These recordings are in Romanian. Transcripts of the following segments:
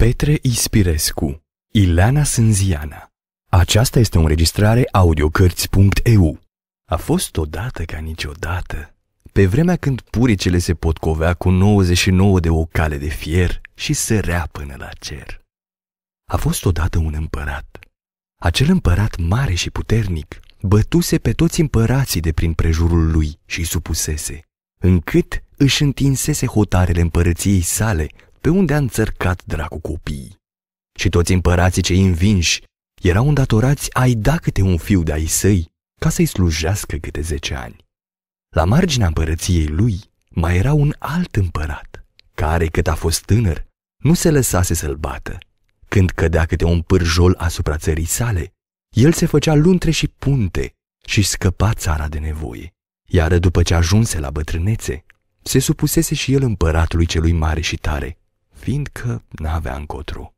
Petre Ispirescu, Ileana Sânziana. Aceasta este o înregistrare audiocărți.eu. A fost odată ca niciodată, pe vremea când puricele se covea cu 99 de ocale de fier și sărea până la cer. A fost odată un împărat. Acel împărat mare și puternic bătuse pe toți împărații de prin prejurul lui și supusese, încât își întinsese hotarele împărăției sale pe unde a înțărcat dracu copiii. Și toți împărații cei învinși erau îndatorați a-i da câte un fiu de-ai săi ca să-i slujească câte zece ani. La marginea împărăției lui mai era un alt împărat, care, cât a fost tânăr, nu se lăsase să-l bată. Când cădea câte un pârjol asupra țării sale, el se făcea luntre și punte și scăpa țara de nevoie. Iar după ce ajunse la bătrânețe, se supusese și el împăratului celui mare și tare, fiindcă n-avea încotru,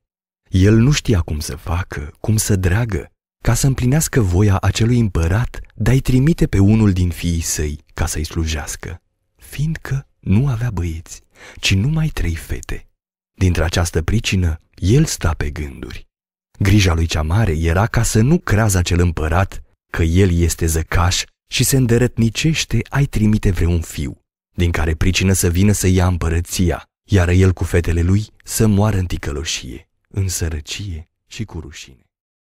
El nu știa cum să facă, cum să dragă, ca să împlinească voia acelui împărat de a-i trimite pe unul din fiii săi ca să-i slujească, fiindcă nu avea băieți, ci numai trei fete. Dintre această pricină, el sta pe gânduri. Grija lui cea mare era ca să nu creaza acel împărat că el este zăcaș și se îndărătnicește ai trimite vreun fiu, din care pricină să vină să ia împărăția, iar el cu fetele lui să moară în ticăloșie, în sărăcie și cu rușine.